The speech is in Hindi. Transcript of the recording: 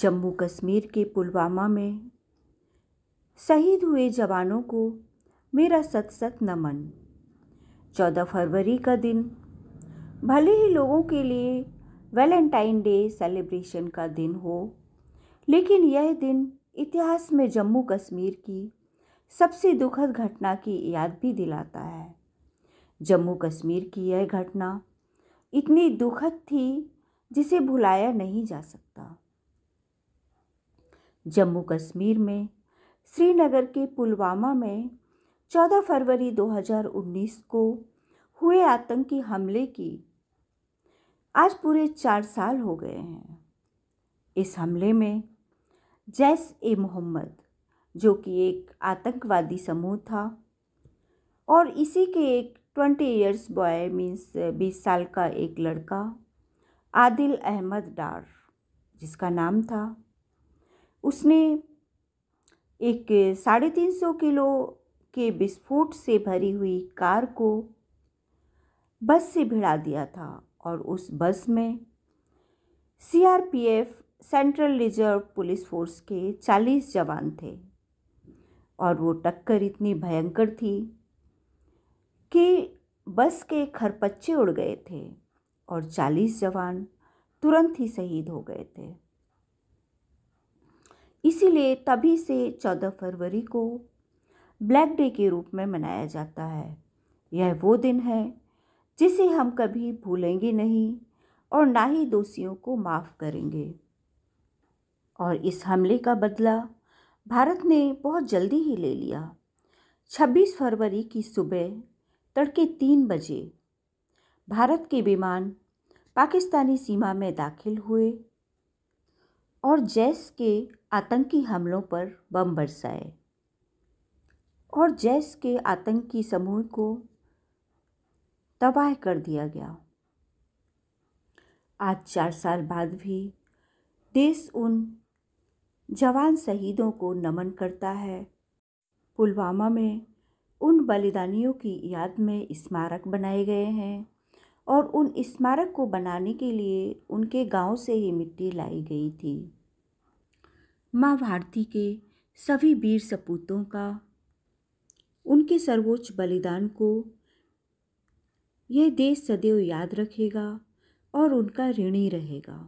जम्मू कश्मीर के पुलवामा में शहीद हुए जवानों को मेरा सत सत नमन चौदह फरवरी का दिन भले ही लोगों के लिए वैलेंटाइन डे सेलिब्रेशन का दिन हो लेकिन यह दिन इतिहास में जम्मू कश्मीर की सबसे दुखद घटना की याद भी दिलाता है जम्मू कश्मीर की यह घटना इतनी दुखद थी जिसे भुलाया नहीं जा सकता जम्मू कश्मीर में श्रीनगर के पुलवामा में 14 फरवरी 2019 को हुए आतंकी हमले की आज पूरे चार साल हो गए हैं इस हमले में जैश ए मोहम्मद जो कि एक आतंकवादी समूह था और इसी के एक ट्वेंटी ईयर्स बॉय मीन्स बीस साल का एक लड़का आदिल अहमद डार जिसका नाम था उसने एक साढ़े तीन सौ किलो के विस्फोट से भरी हुई कार को बस से भिड़ा दिया था और उस बस में CRPF central reserve police force के चालीस जवान थे और वो टक्कर इतनी भयंकर थी कि बस के खरपच्चे उड़ गए थे और चालीस जवान तुरंत ही शहीद हो गए थे इसीलिए तभी से 14 फरवरी को ब्लैक डे के रूप में मनाया जाता है यह वो दिन है जिसे हम कभी भूलेंगे नहीं और ना ही दोषियों को माफ़ करेंगे और इस हमले का बदला भारत ने बहुत जल्दी ही ले लिया 26 फरवरी की सुबह तड़के तीन बजे भारत के विमान पाकिस्तानी सीमा में दाखिल हुए और जैस के आतंकी हमलों पर बम बरसाए और जैस के आतंकी समूह को तबाह कर दिया गया आज चार साल बाद भी देश उन जवान शहीदों को नमन करता है पुलवामा में उन बलिदानियों की याद में स्मारक बनाए गए हैं और उन स्मारक को बनाने के लिए उनके गांव से ही मिट्टी लाई गई थी माँ भारती के सभी वीर सपूतों का उनके सर्वोच्च बलिदान को यह देश सदैव याद रखेगा और उनका ऋणी रहेगा